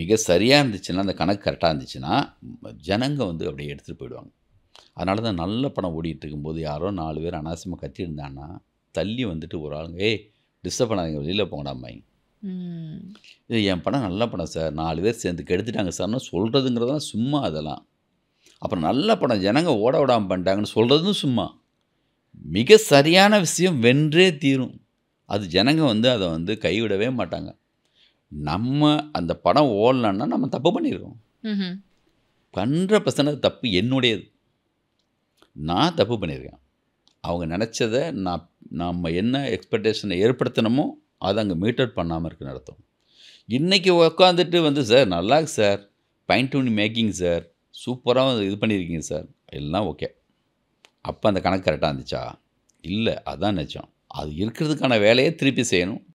மிக சரியாக இருந்துச்சுன்னா அந்த கணக்கு கரெக்டாக இருந்துச்சுன்னா ஜனங்க வந்து அப்படியே எடுத்துகிட்டு போயிடுவாங்க அதனால தான் நல்ல படம் ஓடிட்டு இருக்கும்போது யாரோ நாலு பேர் அனாவசியமாக கத்தி தள்ளி வந்துட்டு ஒரு ஆளுங்க ஏய் டிஸ்டர்ப் பண்ணாதீங்க வெளியில் போங்கடாம்பாங்க இது என் படம் நல்ல படம் சார் நாலு பேர் சேர்ந்து கெடுத்துட்டாங்க சார்னு சொல்கிறதுங்கிறதெல்லாம் சும்மா அதெல்லாம் அப்புறம் நல்ல படம் ஜனங்க ஓட விடாமல் பண்ணிட்டாங்கன்னு சொல்கிறதும் சும்மா மிக சரியான விஷயம் வென்றே தீரும் அது ஜனங்க வந்து அதை வந்து கைவிடவே மாட்டாங்க நம்ம அந்த படம் ஓடலன்னா நம்ம தப்பு பண்ணியிருக்கோம் பண்ணுற பிரச்சனை தப்பு என்னுடையது நான் தப்பு பண்ணியிருக்கேன் அவங்க நினச்சதை நான் நம்ம என்ன எக்ஸ்பெக்டேஷனை ஏற்படுத்தினோமோ அதை அங்கே மீட்டர் பண்ணாமல் இருக்க நடத்தும் இன்றைக்கி உட்காந்துட்டு வந்து சார் நல்லா sir fine tuning making sir சூப்பராக இது பண்ணியிருக்கீங்க சார் எல்லாம் ஓகே அப்போ அந்த கணக்கு கரெக்டாக இருந்துச்சா இல்லை அதான் நினச்சோம் அது இருக்கிறதுக்கான வேலையை திருப்பி செய்யணும்